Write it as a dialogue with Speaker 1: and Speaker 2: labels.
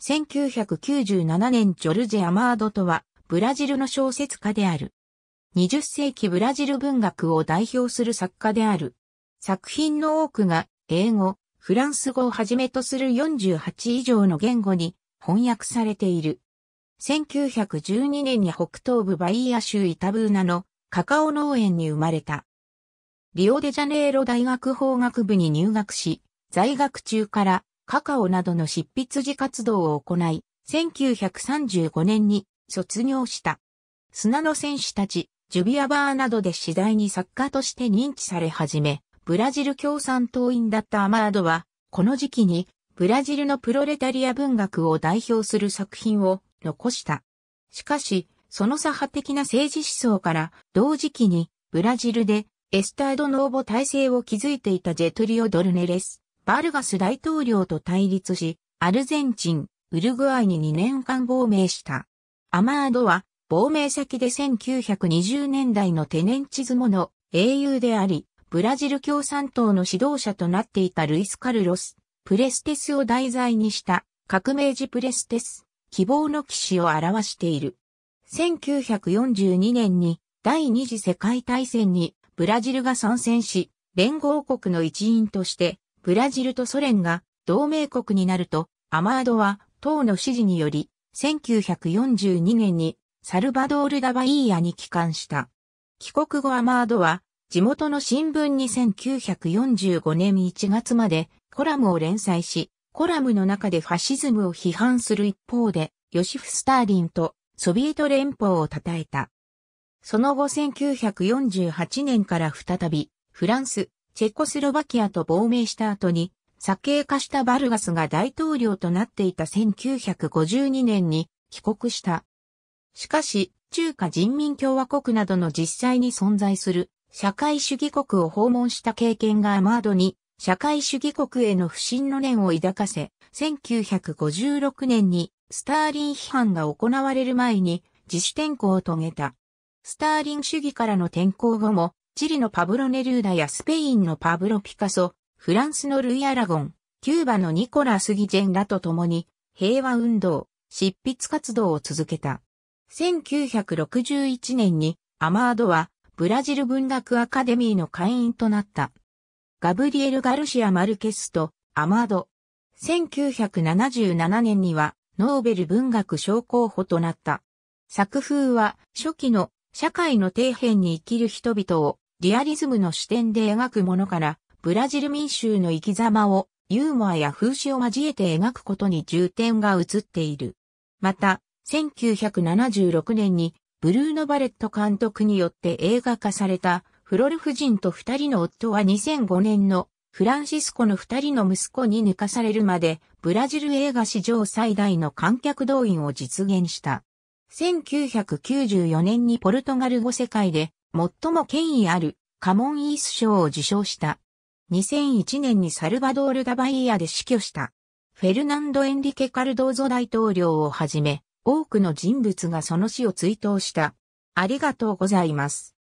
Speaker 1: 1997年ジョルジェ・アマードとは、ブラジルの小説家である。20世紀ブラジル文学を代表する作家である。作品の多くが、英語、フランス語をはじめとする48以上の言語に翻訳されている。1912年に北東部バイア州イタブーナのカカオ農園に生まれた。リオデジャネイロ大学法学部に入学し、在学中からカカオなどの執筆時活動を行い、1935年に卒業した。砂の戦士たち、ジュビアバーなどで次第に作家として認知され始め、ブラジル共産党員だったアマードは、この時期にブラジルのプロレタリア文学を代表する作品を残した。しかし、その左派的な政治思想から同時期にブラジルでエスタード・ノーボ体制を築いていたジェトリオ・ドルネレスバルガス大統領と対立し、アルゼンチン、ウルグアイに2年間亡命した。アマードは、亡命先で1920年代のテネンチズモの英雄であり、ブラジル共産党の指導者となっていたルイス・カルロス、プレステスを題材にした革命児プレステス、希望の騎士を表している。1942年に第二次世界大戦にブラジルが参戦し、連合国の一員としてブラジルとソ連が同盟国になると、アマードは党の指示により、1942年にサルバドール・ダバイーヤに帰還した。帰国後アマードは、地元の新聞に1945年1月までコラムを連載し、コラムの中でファシズムを批判する一方で、ヨシフ・スターリンとソビエト連邦を称えた。その後1948年から再び、フランス、チェコスロバキアと亡命した後に、左傾化したバルガスが大統領となっていた1952年に帰国した。しかし、中華人民共和国などの実際に存在する社会主義国を訪問した経験がアマードに社会主義国への不信の念を抱かせ、1956年にスターリン批判が行われる前に自主転校を遂げた。スターリン主義からの転校後もチリのパブロ・ネルーダやスペインのパブロ・ピカソ、フランスのルイ・アラゴン、キューバのニコラス・ギジェンらと共に平和運動、執筆活動を続けた。1961年にアマードはブラジル文学アカデミーの会員となった。ガブリエル・ガルシア・マルケスとアマード。1977年にはノーベル文学賞候補となった。作風は初期の社会の底辺に生きる人々をリアリズムの視点で描くものから、ブラジル民衆の生き様をユーモアや風刺を交えて描くことに重点が移っている。また、1976年にブルーノ・バレット監督によって映画化されたフロル夫人と二人の夫は2005年のフランシスコの二人の息子に抜かされるまでブラジル映画史上最大の観客動員を実現した。1994年にポルトガル語世界で最も権威あるカモンイース賞を受賞した。2001年にサルバドール・ダバイヤで死去した。フェルナンド・エンリケ・カルドーゾ大統領をはじめ、多くの人物がその死を追悼した。ありがとうございます。